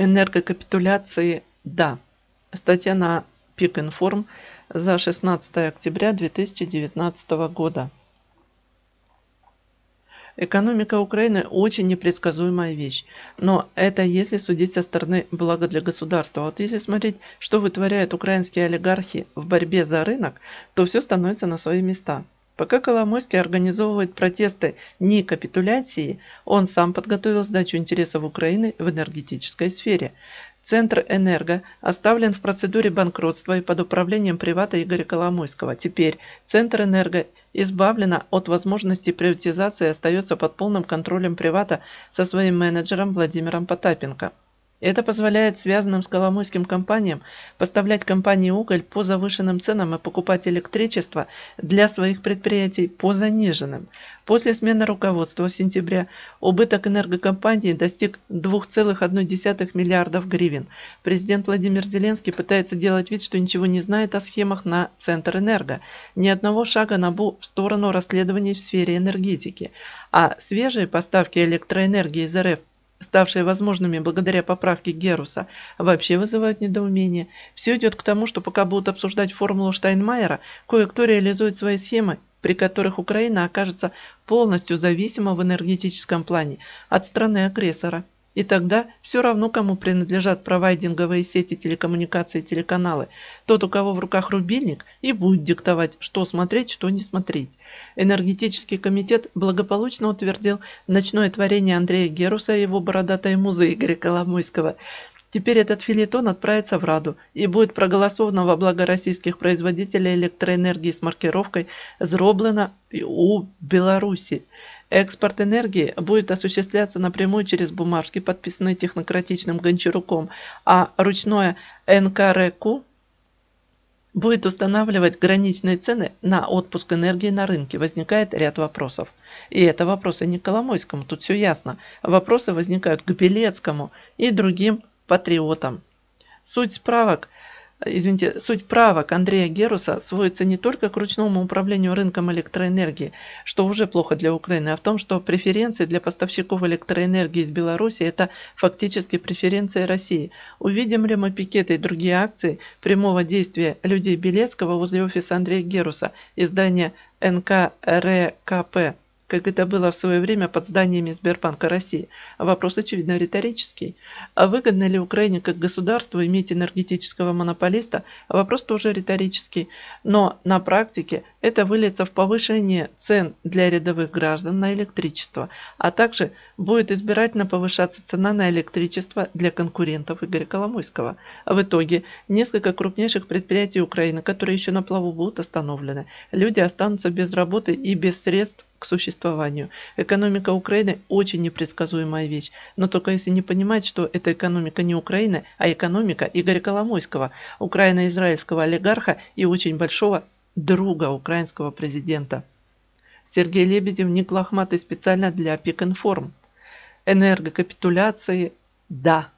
Энергокапитуляции «Да». Статья на Пикинформ за 16 октября 2019 года. Экономика Украины очень непредсказуемая вещь. Но это если судить со стороны блага для государства. Вот если смотреть, что вытворяют украинские олигархи в борьбе за рынок, то все становится на свои места. Пока Коломойский организовывает протесты не капитуляции, он сам подготовил сдачу интересов Украины в энергетической сфере. Центр «Энерго» оставлен в процедуре банкротства и под управлением привата Игоря Коломойского. Теперь Центр «Энерго» избавлена от возможности приватизации и остается под полным контролем привата со своим менеджером Владимиром Потапенко. Это позволяет связанным с коломойским компаниям поставлять компании уголь по завышенным ценам и покупать электричество для своих предприятий по заниженным. После смены руководства в сентябре убыток энергокомпании достиг 2,1 миллиардов гривен. Президент Владимир Зеленский пытается делать вид, что ничего не знает о схемах на Центрэнерго. Ни одного шага на бу в сторону расследований в сфере энергетики. А свежие поставки электроэнергии из РФ ставшие возможными благодаря поправке Геруса, вообще вызывают недоумение. Все идет к тому, что пока будут обсуждать формулу Штайнмайера, кое-кто реализует свои схемы, при которых Украина окажется полностью зависима в энергетическом плане от страны-агрессора. И тогда все равно, кому принадлежат провайдинговые сети телекоммуникации и телеканалы. Тот, у кого в руках рубильник, и будет диктовать, что смотреть, что не смотреть. Энергетический комитет благополучно утвердил ночное творение Андрея Геруса и его бородатой музы Игоря Коломойского – Теперь этот филитон отправится в Раду и будет проголосован во благо российских производителей электроэнергии с маркировкой «Зроблено у Беларуси». Экспорт энергии будет осуществляться напрямую через бумажки, подписанные технократичным Гончаруком, а ручное НКРК будет устанавливать граничные цены на отпуск энергии на рынке, возникает ряд вопросов. И это вопросы не Коломойскому, тут все ясно. Вопросы возникают к Белецкому и другим патриотом. Суть справок э, Извините, суть правок Андрея Геруса сводится не только к ручному управлению рынком электроэнергии, что уже плохо для Украины, а в том, что преференции для поставщиков электроэнергии из Беларуси – это фактически преференции России. Увидим ли мы пикеты и другие акции прямого действия людей Белецкого возле офиса Андрея Геруса, издание НКРКП? как это было в свое время под зданиями Сбербанка России. А вопрос, очевидно, риторический. А выгодно ли Украине как государству иметь энергетического монополиста? Вопрос тоже риторический. Но на практике это выльется в повышение цен для рядовых граждан на электричество, а также будет избирательно повышаться цена на электричество для конкурентов Игоря Коломойского. А в итоге несколько крупнейших предприятий Украины, которые еще на плаву будут остановлены, люди останутся без работы и без средств к существованию. Экономика Украины очень непредсказуемая вещь, но только если не понимать, что это экономика не Украины, а экономика Игоря Коломойского, украино-израильского олигарха и очень большого друга украинского президента. Сергей Лебедев не клохматый специально для Пикинформ. Энергокапитуляции – да.